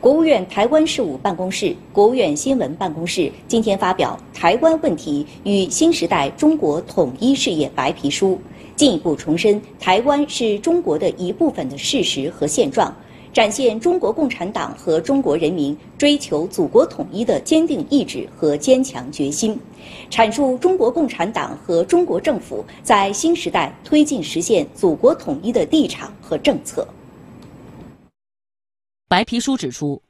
国务院台湾事务办公室、国务院新闻办公室今天发表《台湾问题与新时代中国统一事业白皮书》，进一步重申台湾是中国的一部分的事实和现状，展现中国共产党和中国人民追求祖国统一的坚定意志和坚强决心，阐述中国共产党和中国政府在新时代推进实现祖国统一的立场和政策。白皮书指出，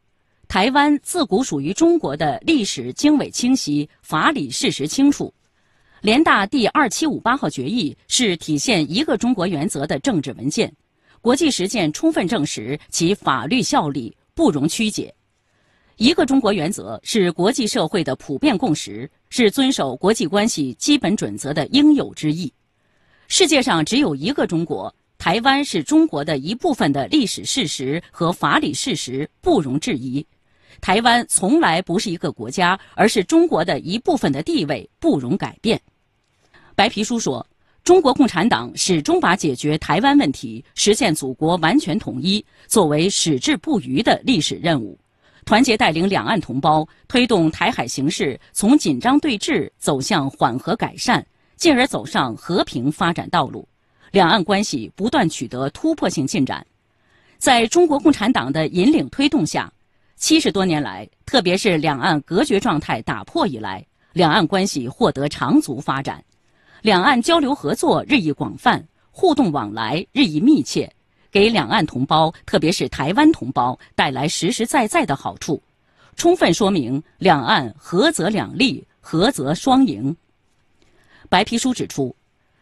台湾自古属于中国的历史经纬清晰，法理事实清楚。联大第二七五八号决议是体现一个中国原则的政治文件，国际实践充分证实其法律效力不容曲解。一个中国原则是国际社会的普遍共识，是遵守国际关系基本准则的应有之义。世界上只有一个中国。台湾是中国的一部分的历史事实和法理事实不容置疑，台湾从来不是一个国家，而是中国的一部分的地位不容改变。白皮书说，中国共产党始终把解决台湾问题、实现祖国完全统一作为矢志不渝的历史任务，团结带领两岸同胞，推动台海形势从紧张对峙走向缓和改善，进而走上和平发展道路。两岸关系不断取得突破性进展，在中国共产党的引领推动下，七十多年来，特别是两岸隔绝状态打破以来，两岸关系获得长足发展，两岸交流合作日益广泛，互动往来日益密切，给两岸同胞，特别是台湾同胞带来实实在在的好处，充分说明两岸合则两利，合则双赢。白皮书指出。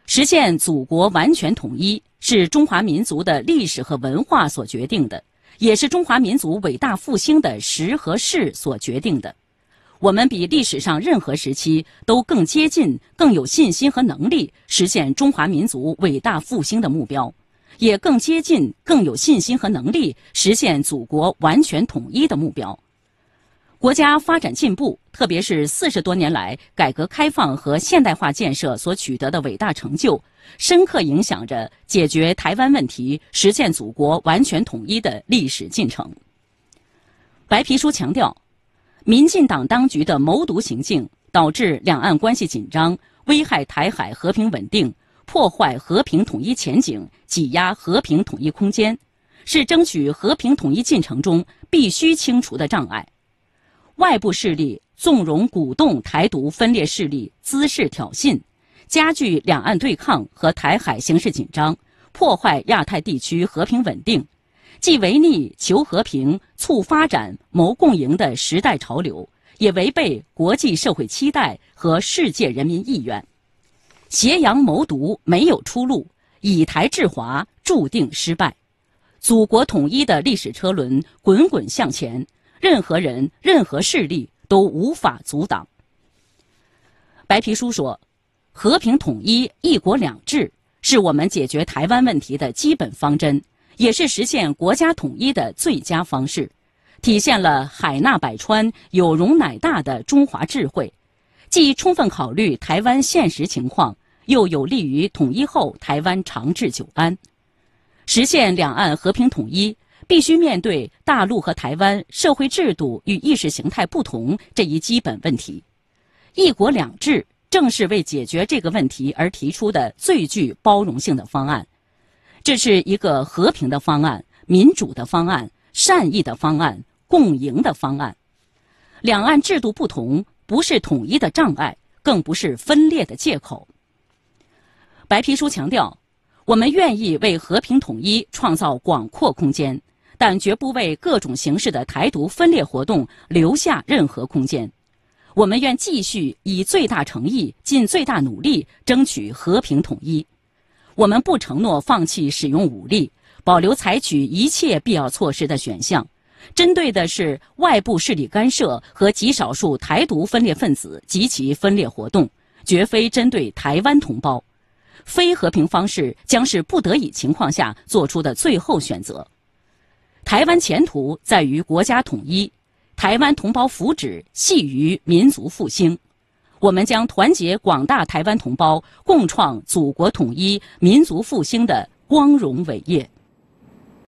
实现祖国完全统一是中华民族的历史和文化所决定的，也是中华民族伟大复兴的时和势所决定的。我们比历史上任何时期都更接近、更有信心和能力实现中华民族伟大复兴的目标，也更接近、更有信心和能力实现祖国完全统一的目标。国家发展进步。特别是四十多年来改革开放和现代化建设所取得的伟大成就，深刻影响着解决台湾问题、实现祖国完全统一的历史进程。白皮书强调，民进党当局的谋独行径导致两岸关系紧张，危害台海和平稳定，破坏和平统一前景，挤压和平统一空间，是争取和平统一进程中必须清除的障碍。外部势力。纵容鼓动台独分裂势力滋事挑衅，加剧两岸对抗和台海形势紧张，破坏亚太地区和平稳定，既违逆求和平、促发展、谋共赢的时代潮流，也违背国际社会期待和世界人民意愿。挟洋谋独没有出路，以台制华注定失败。祖国统一的历史车轮滚滚向前，任何人、任何势力。都无法阻挡。白皮书说，和平统一、一国两制是我们解决台湾问题的基本方针，也是实现国家统一的最佳方式，体现了海纳百川、有容乃大的中华智慧，既充分考虑台湾现实情况，又有利于统一后台湾长治久安，实现两岸和平统一。必须面对大陆和台湾社会制度与意识形态不同这一基本问题，一国两制正是为解决这个问题而提出的最具包容性的方案。这是一个和平的方案、民主的方案、善意的方案、共赢的方案。两岸制度不同，不是统一的障碍，更不是分裂的借口。白皮书强调。我们愿意为和平统一创造广阔空间，但绝不为各种形式的台独分裂活动留下任何空间。我们愿继续以最大诚意、尽最大努力争取和平统一。我们不承诺放弃使用武力，保留采取一切必要措施的选项。针对的是外部势力干涉和极少数台独分裂分子及其分裂活动，绝非针对台湾同胞。非和平方式将是不得已情况下做出的最后选择。台湾前途在于国家统一，台湾同胞福祉系于民族复兴。我们将团结广大台湾同胞，共创祖国统一、民族复兴的光荣伟业。